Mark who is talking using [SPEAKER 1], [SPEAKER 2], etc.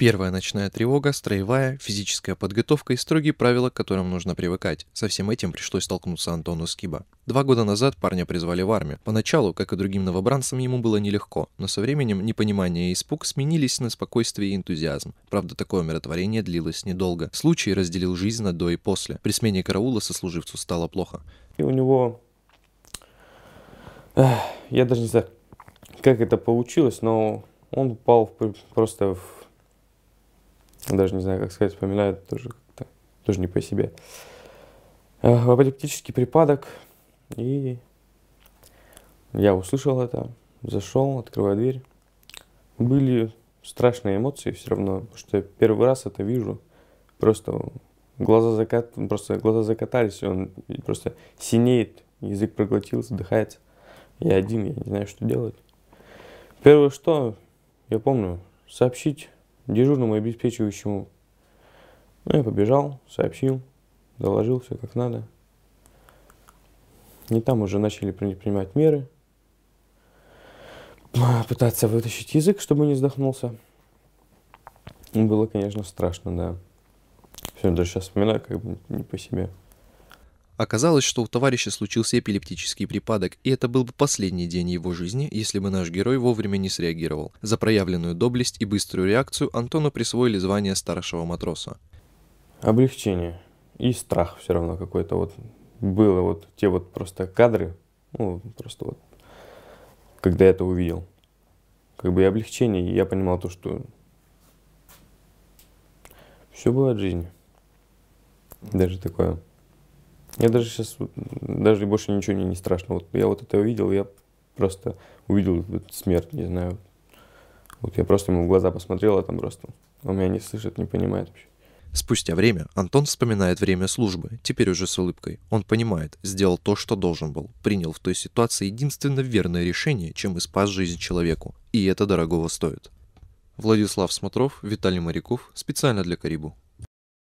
[SPEAKER 1] Первая ночная тревога, строевая, физическая подготовка и строгие правила, к которым нужно привыкать. Со всем этим пришлось столкнуться Антону Скиба. Два года назад парня призвали в армию. Поначалу, как и другим новобранцам, ему было нелегко, но со временем непонимание и испуг сменились на спокойствие и энтузиазм. Правда, такое умиротворение длилось недолго. Случай разделил жизнь на до и после. При смене караула сослуживцу стало плохо. И у
[SPEAKER 2] него... Я даже не знаю, как это получилось, но он попал в... просто в даже не знаю, как сказать, вспоминаю тоже как-то, тоже не по себе. Апоплектический припадок, и я услышал это, зашел, открываю дверь. Были страшные эмоции все равно, потому что я первый раз это вижу, просто глаза, закат, просто глаза закатались, и он просто синеет, язык проглотил, задыхается. Я один, я не знаю, что делать. Первое, что я помню, сообщить дежурному обеспечивающему. Ну, я побежал, сообщил, доложил все как надо. И там уже начали принимать меры, пытаться вытащить язык, чтобы не вздохнулся.
[SPEAKER 1] Было, конечно, страшно, да. Все, даже сейчас вспоминаю, как бы не по себе. Оказалось, что у товарища случился эпилептический припадок, и это был бы последний день его жизни, если бы наш герой вовремя не среагировал. За проявленную доблесть и быструю реакцию Антону присвоили звание старшего матроса. Облегчение. И страх все равно какой-то вот было вот те вот просто кадры, ну, просто вот,
[SPEAKER 2] когда я это увидел. Как бы и облегчение, и я понимал то, что все было от жизни. Даже такое. Я даже сейчас даже больше ничего не, не страшно. Вот я вот это увидел, я
[SPEAKER 1] просто увидел смерть, не знаю. Вот я просто ему в глаза посмотрел, а там просто он меня не слышит, не понимает вообще. Спустя время Антон вспоминает время службы, теперь уже с улыбкой. Он понимает, сделал то, что должен был, принял в той ситуации единственно верное решение, чем и спас жизнь человеку. И это дорогого стоит. Владислав Смотров, Виталий Моряков, специально для Карибу.